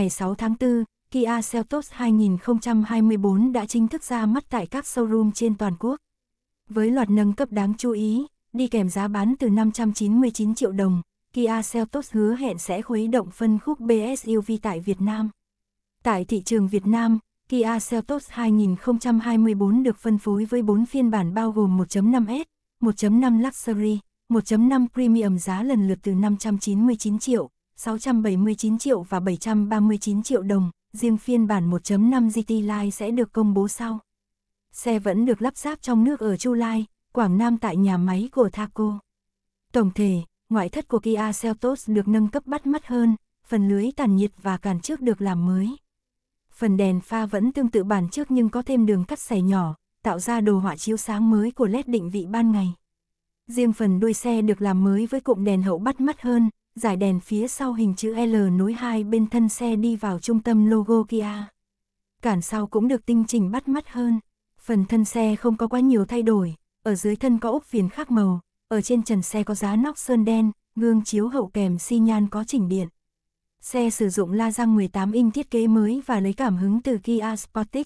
ngày 6 tháng 4, Kia Seltos 2024 đã chính thức ra mắt tại các showroom trên toàn quốc. Với loạt nâng cấp đáng chú ý, đi kèm giá bán từ 599 triệu đồng, Kia Seltos hứa hẹn sẽ khuấy động phân khúc BSUV tại Việt Nam. Tại thị trường Việt Nam, Kia Seltos 2024 được phân phối với 4 phiên bản bao gồm 1.5S, 1.5 Luxury, 1.5 Premium giá lần lượt từ 599 triệu, 679 triệu và 739 triệu đồng, riêng phiên bản 1.5 GT Line sẽ được công bố sau. Xe vẫn được lắp ráp trong nước ở Chu Lai, Quảng Nam tại nhà máy của Thaco. Tổng thể, ngoại thất của Kia Seltos được nâng cấp bắt mắt hơn, phần lưới tản nhiệt và cản trước được làm mới. Phần đèn pha vẫn tương tự bản trước nhưng có thêm đường cắt xẻ nhỏ, tạo ra đồ họa chiếu sáng mới của LED định vị ban ngày. Riêng phần đuôi xe được làm mới với cụm đèn hậu bắt mắt hơn, giải đèn phía sau hình chữ L nối hai bên thân xe đi vào trung tâm logo Kia. Cản sau cũng được tinh chỉnh bắt mắt hơn. Phần thân xe không có quá nhiều thay đổi, ở dưới thân có ốp viền khác màu, ở trên trần xe có giá nóc sơn đen, gương chiếu hậu kèm xi nhan có chỉnh điện. Xe sử dụng la răng 18 inch thiết kế mới và lấy cảm hứng từ Kia Sportage.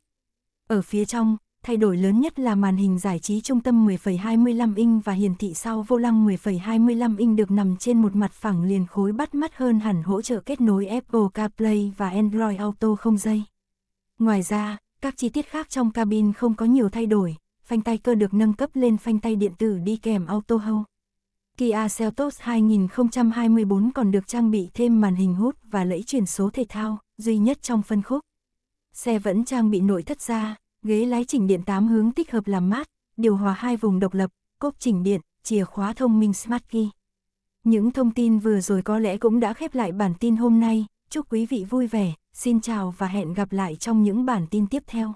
Ở phía trong, thay đổi lớn nhất là màn hình giải trí trung tâm 10,25 inch và hiển thị sau vô lăng 10,25 inch được nằm trên một mặt phẳng liền khối bắt mắt hơn hẳn hỗ trợ kết nối Apple CarPlay và Android Auto không dây. Ngoài ra, các chi tiết khác trong cabin không có nhiều thay đổi, phanh tay cơ được nâng cấp lên phanh tay điện tử đi kèm Auto Hold. Kia Seltos 2024 còn được trang bị thêm màn hình hút và lẫy chuyển số thể thao, duy nhất trong phân khúc. Xe vẫn trang bị nội thất gia, ghế lái chỉnh điện 8 hướng tích hợp làm mát, điều hòa hai vùng độc lập, cốp chỉnh điện, chìa khóa thông minh Smart Key. Những thông tin vừa rồi có lẽ cũng đã khép lại bản tin hôm nay, chúc quý vị vui vẻ, xin chào và hẹn gặp lại trong những bản tin tiếp theo.